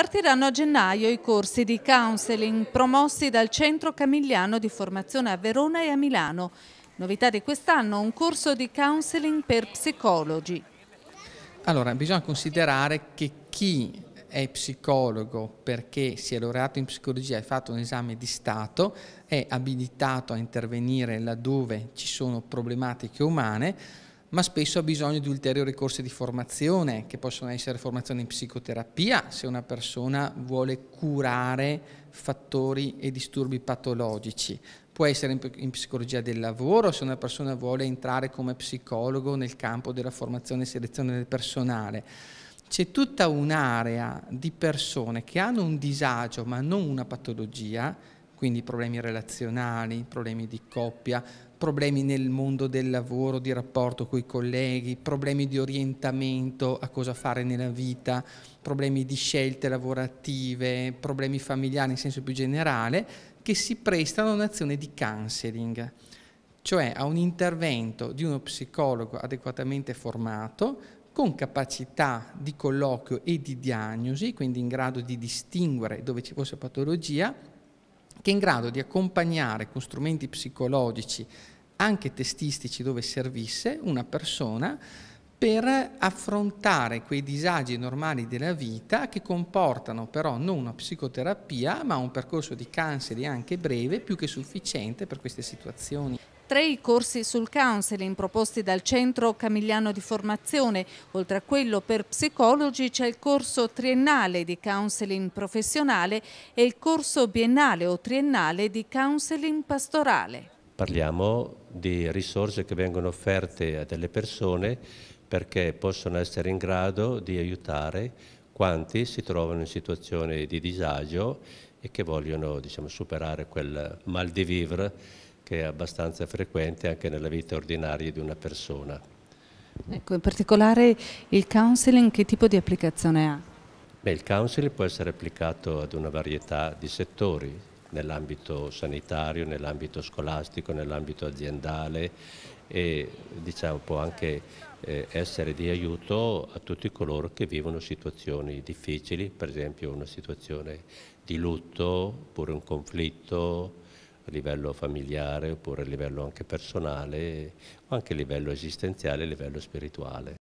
Partiranno a gennaio i corsi di counseling promossi dal Centro Camigliano di Formazione a Verona e a Milano. Novità di quest'anno, un corso di counseling per psicologi. Allora, bisogna considerare che chi è psicologo perché si è laureato in psicologia e fatto un esame di Stato, è abilitato a intervenire laddove ci sono problematiche umane, ma spesso ha bisogno di ulteriori corsi di formazione, che possono essere formazione in psicoterapia, se una persona vuole curare fattori e disturbi patologici. Può essere in psicologia del lavoro, se una persona vuole entrare come psicologo nel campo della formazione e selezione del personale. C'è tutta un'area di persone che hanno un disagio ma non una patologia quindi problemi relazionali, problemi di coppia, problemi nel mondo del lavoro, di rapporto con i colleghi, problemi di orientamento a cosa fare nella vita, problemi di scelte lavorative, problemi familiari in senso più generale, che si prestano a un'azione di counseling, cioè a un intervento di uno psicologo adeguatamente formato con capacità di colloquio e di diagnosi, quindi in grado di distinguere dove ci fosse patologia, che è in grado di accompagnare con strumenti psicologici, anche testistici dove servisse, una persona per affrontare quei disagi normali della vita che comportano però non una psicoterapia ma un percorso di canceri anche breve più che sufficiente per queste situazioni tre i corsi sul counseling proposti dal Centro Camigliano di Formazione. Oltre a quello per psicologi c'è il corso triennale di counseling professionale e il corso biennale o triennale di counseling pastorale. Parliamo di risorse che vengono offerte a delle persone perché possono essere in grado di aiutare quanti si trovano in situazioni di disagio e che vogliono diciamo, superare quel mal di vivere che è abbastanza frequente anche nella vita ordinaria di una persona. Ecco, in particolare il counseling che tipo di applicazione ha? Beh, il counseling può essere applicato ad una varietà di settori, nell'ambito sanitario, nell'ambito scolastico, nell'ambito aziendale e diciamo, può anche eh, essere di aiuto a tutti coloro che vivono situazioni difficili, per esempio una situazione di lutto, oppure un conflitto, a livello familiare oppure a livello anche personale o anche a livello esistenziale, a livello spirituale.